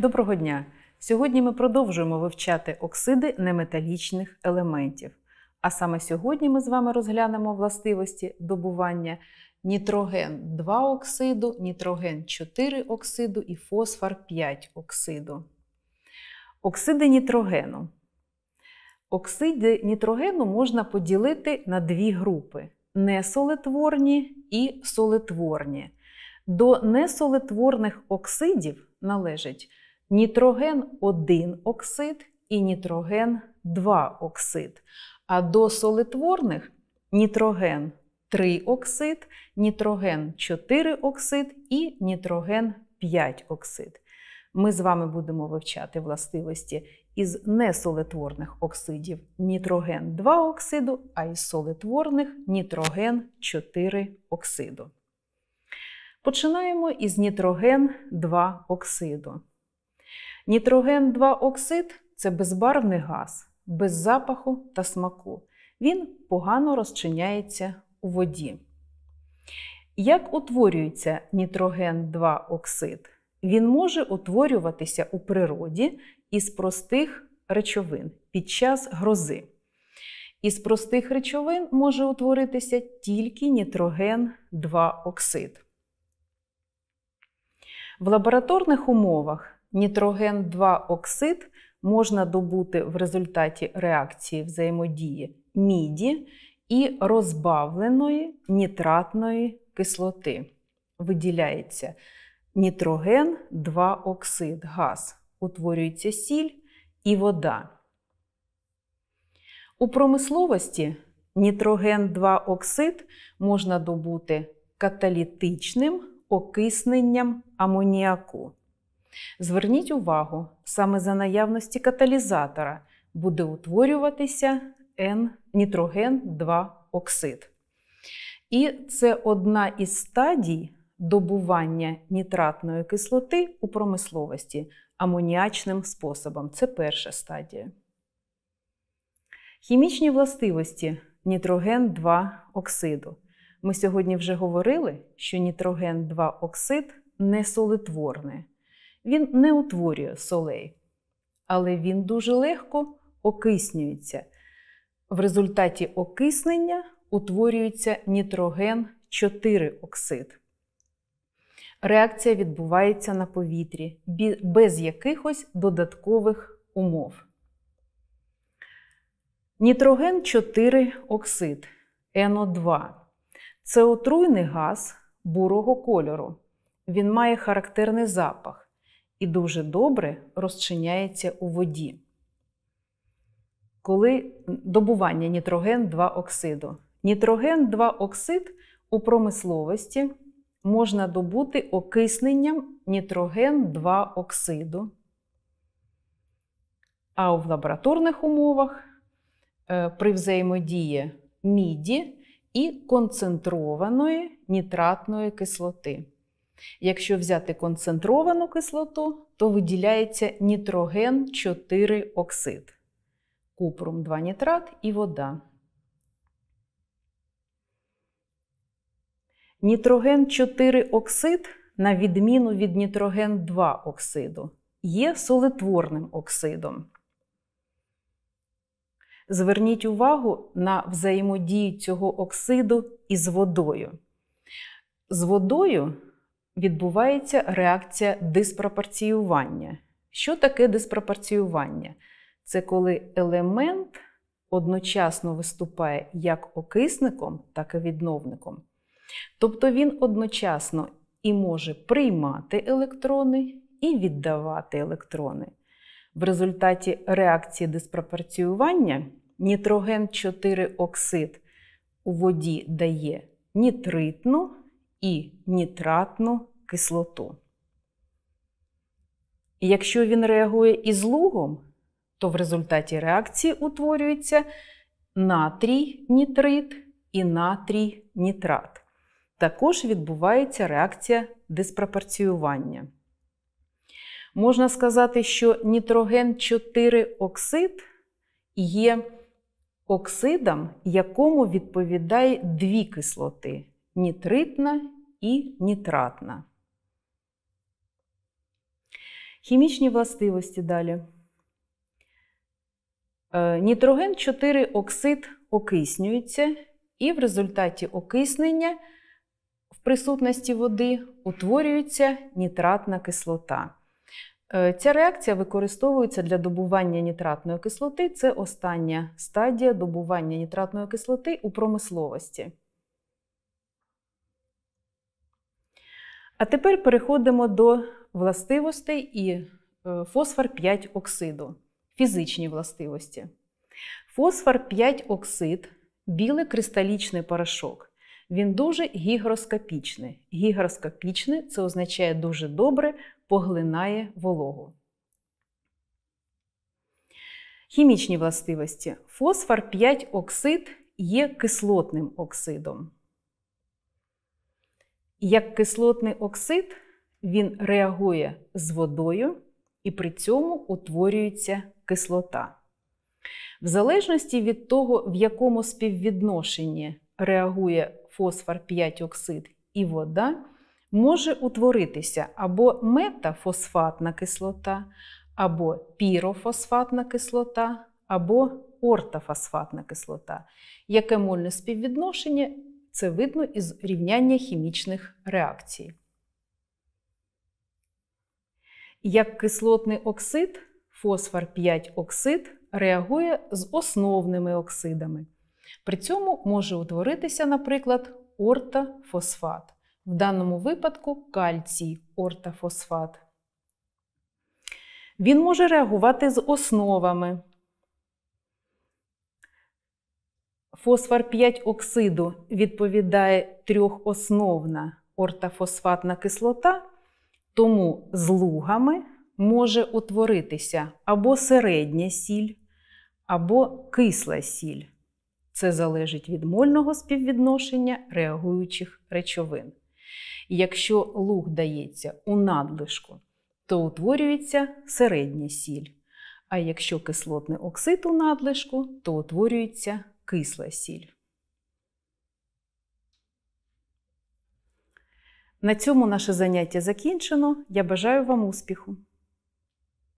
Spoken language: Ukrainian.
Доброго дня! Сьогодні ми продовжуємо вивчати оксиди неметалічних елементів. А саме сьогодні ми з вами розглянемо властивості добування нітроген 2 оксиду, нітроген 4 оксиду і фосфор 5 оксиду. Оксиди нітрогену. Оксиди нітрогену можна поділити на дві групи несолетворні і солетворні. До несолетворних оксидів належать нітроген 1 оксид і нітроген 2 оксид. А до солитворних нітроген 3 оксид, нітроген 4 оксид і нітроген 5 оксид. Ми з вами будемо вивчати властивості із несолитворних оксидів нітроген 2 оксиду, а із солитворних нітроген 4 оксиду. Починаємо із нітроген 2 оксиду. Нітроген 2 оксид це безбарвний газ, без запаху та смаку. Він погано розчиняється у воді. Як утворюється нітроген 2 оксид? Він може утворюватися у природі із простих речовин під час грози. Із простих речовин може утворитися тільки нітроген 2 оксид. В лабораторних умовах Нітроген 2 оксид можна добути в результаті реакції взаємодії міді і розбавленої нітратної кислоти. Виділяється нітроген 2 оксид, газ, утворюється сіль і вода. У промисловості нітроген 2 оксид можна добути каталітичним окисненням амоніаку. Зверніть увагу, саме за наявності каталізатора буде утворюватися нітроген 2 оксид. І це одна із стадій добування нітратної кислоти у промисловості амоніачним способом. Це перша стадія. Хімічні властивості нітроген 2 оксиду. Ми сьогодні вже говорили, що нітроген 2 оксид не солитворне він не утворює солей, але він дуже легко окиснюється. В результаті окиснення утворюється нітроген 4 оксид. Реакція відбувається на повітрі без якихось додаткових умов. Нітроген 4 оксид НО2 це отруйний газ бурого кольору. Він має характерний запах і дуже добре розчиняється у воді. Коли добування нітроген 2 оксиду. Нітроген 2 оксид у промисловості можна добути окисненням нітроген 2 оксиду. А в лабораторних умовах е, при взаємодії міді і концентрованої нітратної кислоти. Якщо взяти концентровану кислоту, то виділяється нітроген 4 оксид, купрум 2 нітрат і вода. Нітроген 4 оксид, на відміну від нітроген 2 оксиду, є солетворним оксидом. Зверніть увагу на взаємодію цього оксиду із водою. З водою відбувається реакція диспропорціювання. Що таке диспропорціювання? Це коли елемент одночасно виступає як окисником, так і відновником. Тобто він одночасно і може приймати електрони і віддавати електрони. В результаті реакції диспропорціювання нітроген 4 оксид у воді дає нітритну і нітратну кислоту. І якщо він реагує із лугом, то в результаті реакції утворюється натрій нітрит і натрій нітрат. Також відбувається реакція диспропорціювання. Можна сказати, що нітроген 4 оксид є оксидом, якому відповідає дві кислоти нітритна і нітратна. Хімічні властивості далі. Е, нітроген 4 оксид окиснюється, і в результаті окиснення в присутності води утворюється нітратна кислота. Е, ця реакція використовується для добування нітратної кислоти. Це остання стадія добування нітратної кислоти у промисловості. А тепер переходимо до властивостей і е, фосфор 5 оксиду, фізичні властивості. Фосфор 5 оксид білий кристалічний порошок. Він дуже гігроскопічний. Гігроскопічний це означає дуже добре поглинає вологу. Хімічні властивості. Фосфор 5 оксид є кислотним оксидом. Як кислотний оксид він реагує з водою і при цьому утворюється кислота. В залежності від того, в якому співвідношенні реагує фосфор 5 оксид і вода, може утворитися або метафосфатна кислота, або пірофосфатна кислота, або ортофосфатна кислота. Яке мольне співвідношення це видно із рівняння хімічних реакцій як кислотний оксид, фосфор 5 оксид реагує з основними оксидами. При цьому може утворитися, наприклад, ортофосфат. В даному випадку кальцій ортофосфат. Він може реагувати з основами. Фосфор 5 оксиду відповідає трьох основна ортофосфатна кислота тому з лугами може утворитися або середня сіль, або кисла сіль. Це залежить від мольного співвідношення реагуючих речовин. Якщо луг дається у надлишку, то утворюється середня сіль. А якщо кислотний оксид у надлишку, то утворюється кисла сіль. На цьому наше заняття закінчено. Я бажаю вам успіху!